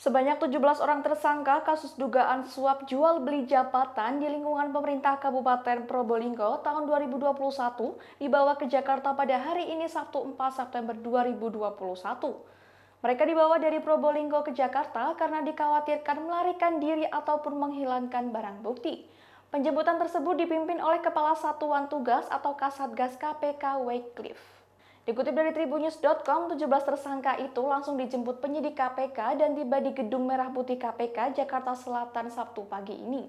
Sebanyak 17 orang tersangka kasus dugaan suap jual beli jabatan di lingkungan pemerintah Kabupaten Probolinggo tahun 2021 dibawa ke Jakarta pada hari ini Sabtu 4 September 2021. Mereka dibawa dari Probolinggo ke Jakarta karena dikhawatirkan melarikan diri ataupun menghilangkan barang bukti. Penjemputan tersebut dipimpin oleh Kepala Satuan Tugas atau Kasatgas KPK Wycliffe. Dikutip dari tribunews.com, 17 tersangka itu langsung dijemput penyidik KPK dan tiba di Gedung Merah Putih KPK Jakarta Selatan Sabtu pagi ini.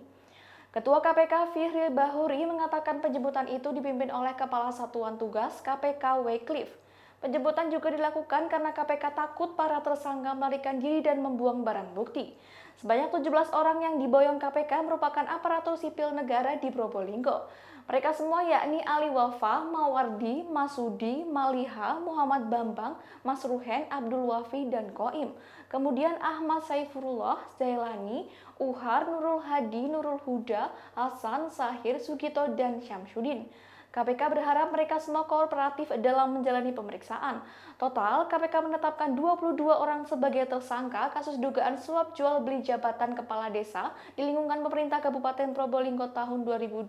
Ketua KPK Fihri Bahuri mengatakan penjemputan itu dipimpin oleh Kepala Satuan Tugas KPK Wycliffe. Penjemputan juga dilakukan karena KPK takut para tersangka melarikan diri dan membuang barang bukti. Sebanyak 17 orang yang diboyong KPK merupakan aparatur sipil negara di Probolinggo. Mereka semua yakni Ali Wafa, Mawardi, Masudi, Maliha, Muhammad Bambang, Mas Ruhen, Abdul Wafi, dan Koim. Kemudian Ahmad Saifullah, Zailani, Uhar, Nurul Hadi, Nurul Huda, Hasan, Sahir, Sugito, dan Syamsuddin. KPK berharap mereka semua kooperatif dalam menjalani pemeriksaan. Total, KPK menetapkan 22 orang sebagai tersangka kasus dugaan suap jual beli jabatan kepala desa di lingkungan pemerintah Kabupaten Probolinggo tahun 2021.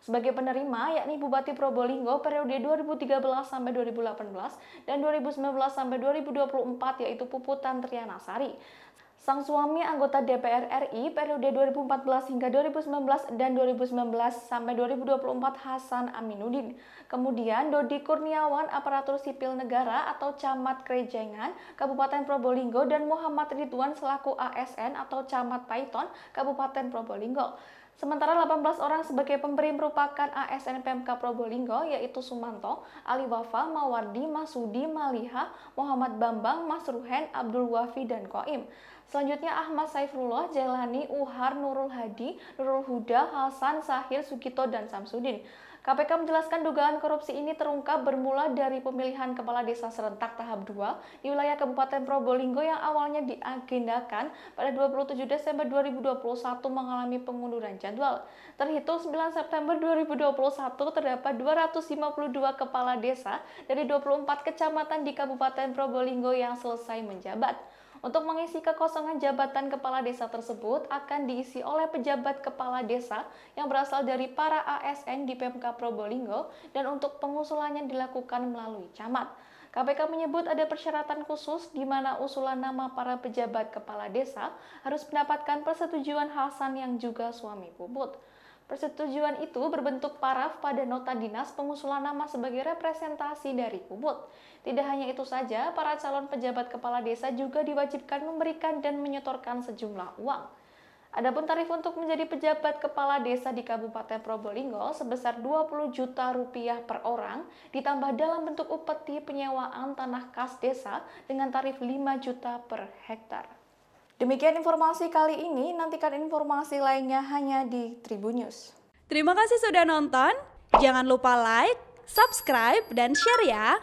Sebagai penerima, yakni Bupati Probolinggo periode 2013 sampai 2018 dan 2019 sampai 2024 yaitu Puputan Trianasari. Sang suami anggota DPR RI periode 2014 hingga 2019 dan 2019 sampai 2024 Hasan Aminuddin. Kemudian Dodi Kurniawan aparatur sipil negara atau Camat Krejengan Kabupaten Probolinggo dan Muhammad Ridwan selaku ASN atau Camat Paiton Kabupaten Probolinggo. Sementara 18 orang sebagai pemberi merupakan ASN PMK Probolinggo yaitu Sumanto, Ali Wafa, Mawardi, Masudi, Maliha, Muhammad Bambang, Mas Ruhen, Abdul Wafi, dan Koim. Selanjutnya Ahmad Saifullah, Jailani, Uhar, Nurul Hadi, Nurul Huda, Hasan, Sahil, Sugito, dan Samsudin. KPK menjelaskan dugaan korupsi ini terungkap bermula dari pemilihan kepala desa serentak tahap 2 di wilayah Kabupaten Probolinggo yang awalnya diagendakan pada 27 Desember 2021 mengalami pengunduran jadwal. Terhitung 9 September 2021 terdapat 252 kepala desa dari 24 kecamatan di Kabupaten Probolinggo yang selesai menjabat. Untuk mengisi kekosongan jabatan kepala desa tersebut akan diisi oleh pejabat kepala desa yang berasal dari para ASN di PMK Probolinggo dan untuk pengusulannya dilakukan melalui camat. KPK menyebut ada persyaratan khusus di mana usulan nama para pejabat kepala desa harus mendapatkan persetujuan Hasan yang juga suami Puput. Persetujuan itu berbentuk paraf pada nota dinas pengusulan nama sebagai representasi dari Ubud. Tidak hanya itu saja, para calon pejabat kepala desa juga diwajibkan memberikan dan menyetorkan sejumlah uang. Adapun tarif untuk menjadi pejabat kepala desa di Kabupaten Probolinggo sebesar 20 juta rupiah per orang ditambah dalam bentuk upeti penyewaan tanah kas desa dengan tarif 5 juta per hektare. Demikian informasi kali ini, nantikan informasi lainnya hanya di Tribun News. Terima kasih sudah nonton, jangan lupa like, subscribe, dan share ya!